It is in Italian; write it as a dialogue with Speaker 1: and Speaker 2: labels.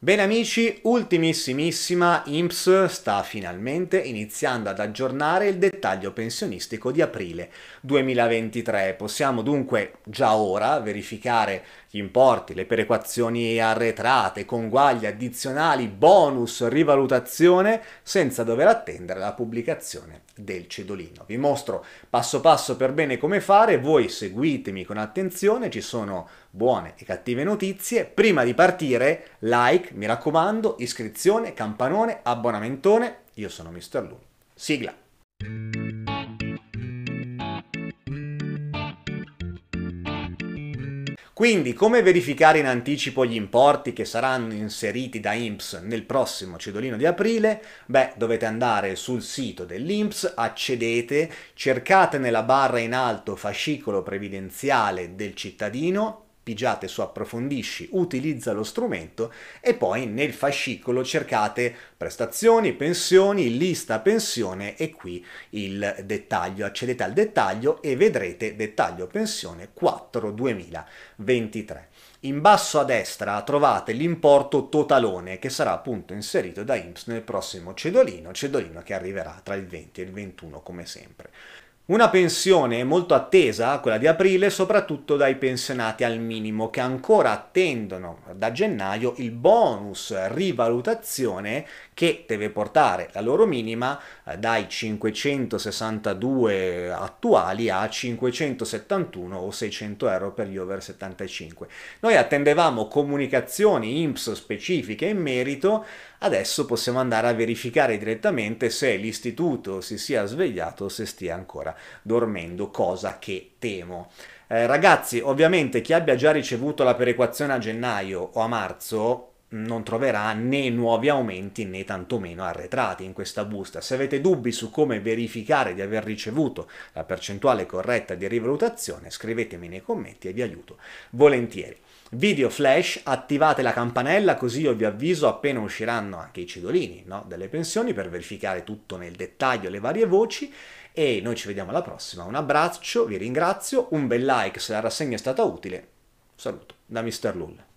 Speaker 1: Bene amici, ultimissimissima, IMSS sta finalmente iniziando ad aggiornare il dettaglio pensionistico di aprile 2023. Possiamo dunque già ora verificare gli importi, le perequazioni arretrate, conguagli addizionali, bonus, rivalutazione, senza dover attendere la pubblicazione del cedolino. Vi mostro passo passo per bene come fare, voi seguitemi con attenzione, ci sono buone e cattive notizie. Prima di partire, like like, mi raccomando, iscrizione, campanone, abbonamentone. Io sono Mr. Lu. Sigla. Quindi come verificare in anticipo gli importi che saranno inseriti da IMPS nel prossimo cedolino di aprile? Beh, dovete andare sul sito dell'IMPS, accedete, cercate nella barra in alto fascicolo previdenziale del cittadino, pigiate su approfondisci, utilizza lo strumento e poi nel fascicolo cercate prestazioni, pensioni, lista pensione e qui il dettaglio. Accedete al dettaglio e vedrete dettaglio pensione 4 2023. In basso a destra trovate l'importo totalone che sarà appunto inserito da IMSS nel prossimo cedolino, cedolino che arriverà tra il 20 e il 21 come sempre. Una pensione molto attesa, quella di aprile, soprattutto dai pensionati al minimo, che ancora attendono da gennaio il bonus rivalutazione che deve portare la loro minima eh, dai 562 attuali a 571 o 600 euro per gli over 75. Noi attendevamo comunicazioni IMSS specifiche in merito, adesso possiamo andare a verificare direttamente se l'istituto si sia svegliato o se stia ancora dormendo, cosa che temo. Eh, ragazzi, ovviamente chi abbia già ricevuto la perequazione a gennaio o a marzo non troverà né nuovi aumenti né tantomeno arretrati in questa busta. Se avete dubbi su come verificare di aver ricevuto la percentuale corretta di rivalutazione, scrivetemi nei commenti e vi aiuto volentieri. Video flash, attivate la campanella così io vi avviso appena usciranno anche i cedolini no? delle pensioni per verificare tutto nel dettaglio le varie voci e noi ci vediamo alla prossima. Un abbraccio, vi ringrazio, un bel like se la rassegna è stata utile. Saluto da Mr. Lull.